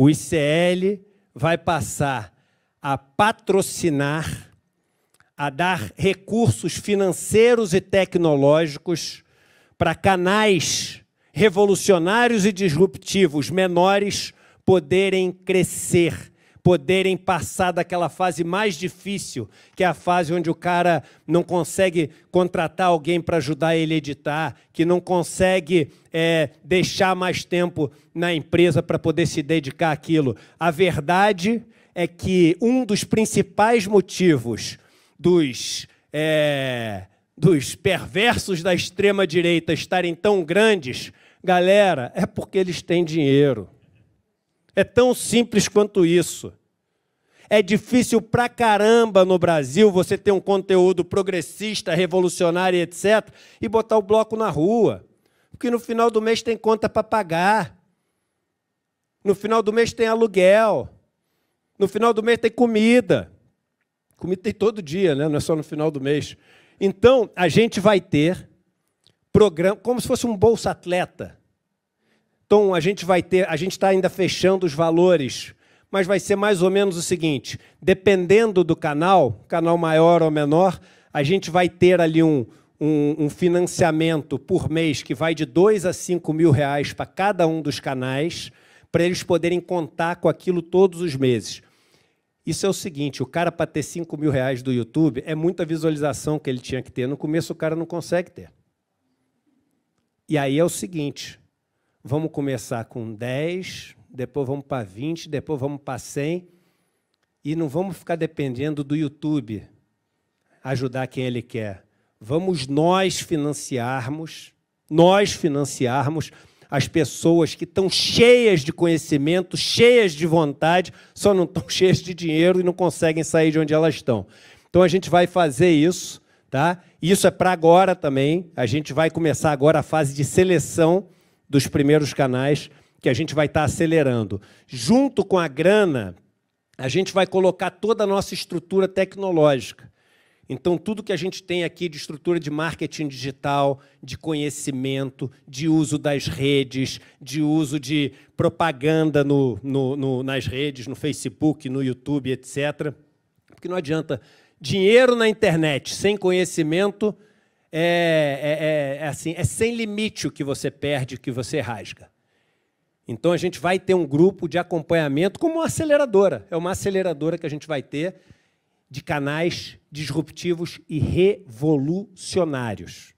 o ICL vai passar a patrocinar, a dar recursos financeiros e tecnológicos para canais revolucionários e disruptivos menores poderem crescer poderem passar daquela fase mais difícil, que é a fase onde o cara não consegue contratar alguém para ajudar ele a editar, que não consegue é, deixar mais tempo na empresa para poder se dedicar àquilo. A verdade é que um dos principais motivos dos. É, dos perversos da extrema-direita estarem tão grandes, galera, é porque eles têm dinheiro. É tão simples quanto isso. É difícil pra caramba no Brasil você ter um conteúdo progressista, revolucionário, etc., e botar o bloco na rua. Porque no final do mês tem conta para pagar. No final do mês tem aluguel. No final do mês tem comida. Comida tem todo dia, né? não é só no final do mês. Então, a gente vai ter programa, como se fosse um Bolsa Atleta. Então, a gente vai ter, a gente está ainda fechando os valores mas vai ser mais ou menos o seguinte: dependendo do canal, canal maior ou menor, a gente vai ter ali um, um, um financiamento por mês que vai de 2 a 5 mil reais para cada um dos canais, para eles poderem contar com aquilo todos os meses. Isso é o seguinte: o cara para ter 5 mil reais do YouTube é muita visualização que ele tinha que ter. No começo o cara não consegue ter. E aí é o seguinte: vamos começar com 10, depois vamos para 20, depois vamos para 100. E não vamos ficar dependendo do YouTube ajudar quem ele quer. Vamos nós financiarmos, nós financiarmos as pessoas que estão cheias de conhecimento, cheias de vontade, só não estão cheias de dinheiro e não conseguem sair de onde elas estão. Então a gente vai fazer isso, tá? Isso é para agora também. A gente vai começar agora a fase de seleção dos primeiros canais que a gente vai estar tá acelerando. Junto com a grana, a gente vai colocar toda a nossa estrutura tecnológica. Então, tudo que a gente tem aqui de estrutura de marketing digital, de conhecimento, de uso das redes, de uso de propaganda no, no, no, nas redes, no Facebook, no YouTube, etc. Porque não adianta. Dinheiro na internet sem conhecimento é, é, é, é assim, é sem limite o que você perde, o que você rasga. Então a gente vai ter um grupo de acompanhamento como uma aceleradora. É uma aceleradora que a gente vai ter de canais disruptivos e revolucionários.